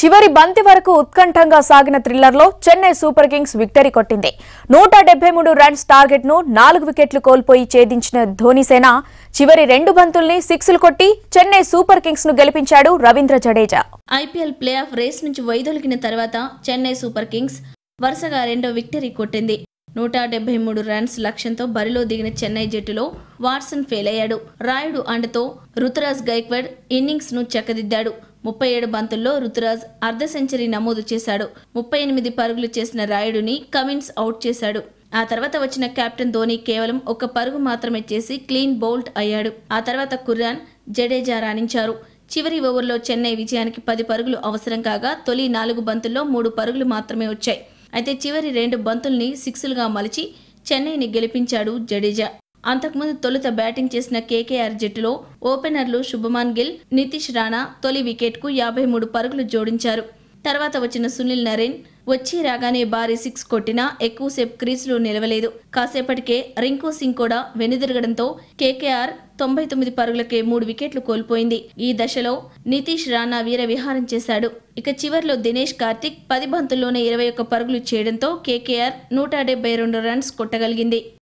చివరి బంతి వరకు ఉత్కంఠంగా సాగిన థ్రిల్లర్లో చెన్నై సూపర్ కింగ్స్ విక్టరీ కొట్టింది నూట డెబ్బై మూడు రన్స్ టార్గెట్ను నాలుగు వికెట్లు కోల్పోయి ఛేదించిన ధోనిసేన చివరి రెండు బంతుల్ని సిక్స్లు కొట్టి చెన్నై సూపర్ కింగ్స్ ను గెలిపించాడు Ravindra Jadeja IPL play off race నుంచి వైదొలికిన తర్వాత చెన్నై సూపర్ కింగ్స్ వరుసగా రెండో విక్టరీ కొట్టింది నూట డెబ్బై మూడు రన్స్ లక్ష్యంతో బరిలో దిగిన చెన్నై జట్టులో వాట్సన్ ఫెయిల్ అయ్యాడు రాయుడు అండతో రుతురాజ్ గైక్వాడ్ ఇన్నింగ్స్ను చక్కదిద్దాడు ముప్పై ఏడు బంతుల్లో రుతురాజ్ అర్ధ సెంచరీ నమోదు చేశాడు ముప్పై ఎనిమిది పరుగులు చేసిన రాయుడుని కమిన్స్ అవుట్ చేశాడు ఆ తర్వాత వచ్చిన కెప్టెన్ ధోని కేవలం ఒక పరుగు మాత్రమే చేసి క్లీన్ బౌల్ట్ అయ్యాడు ఆ తర్వాత కుర్రాన్ జడేజా రాణించారు చివరి ఓవర్లో చెన్నై విజయానికి పది పరుగులు అవసరం కాగా తొలి నాలుగు బంతుల్లో మూడు పరుగులు మాత్రమే వచ్చాయి అయితే చివరి రెండు బంతుల్ని సిక్సులుగా మలిచి చెన్నైని గెలిపించాడు జడేజా అంతకుముందు తొలుత బ్యాటింగ్ చేసిన కేకేఆర్ జట్టులో ఓపెనర్లు శుభమాన్ గిల్ నితీష్ రాణా తొలి వికెట్కు యాభై మూడు పరుగులు జోడించారు తర్వాత వచ్చిన సునీల్ నరేన్ వచ్చి రాగానే భారీ సిక్స్ కొట్టినా ఎక్కువసేపు క్రీజులో నిలవలేదు కాసేపటికే రింకు సింగ్ కూడా వెనుదిరగడంతో కేకేఆర్ తొంభై తొమ్మిది పరుగులకే మూడు వికెట్లు కోల్పోయింది ఈ దశలో నితీష్ రాణా వీర విహారం చేశాడు ఇక చివరిలో దినేష్ కార్తిక్ పది బంతుల్లోనే ఇరవై ఒక్క పరుగులు చేయడంతో కేకేఆర్ నూట డెబ్బై రెండు రన్స్ కొట్టగలిగింది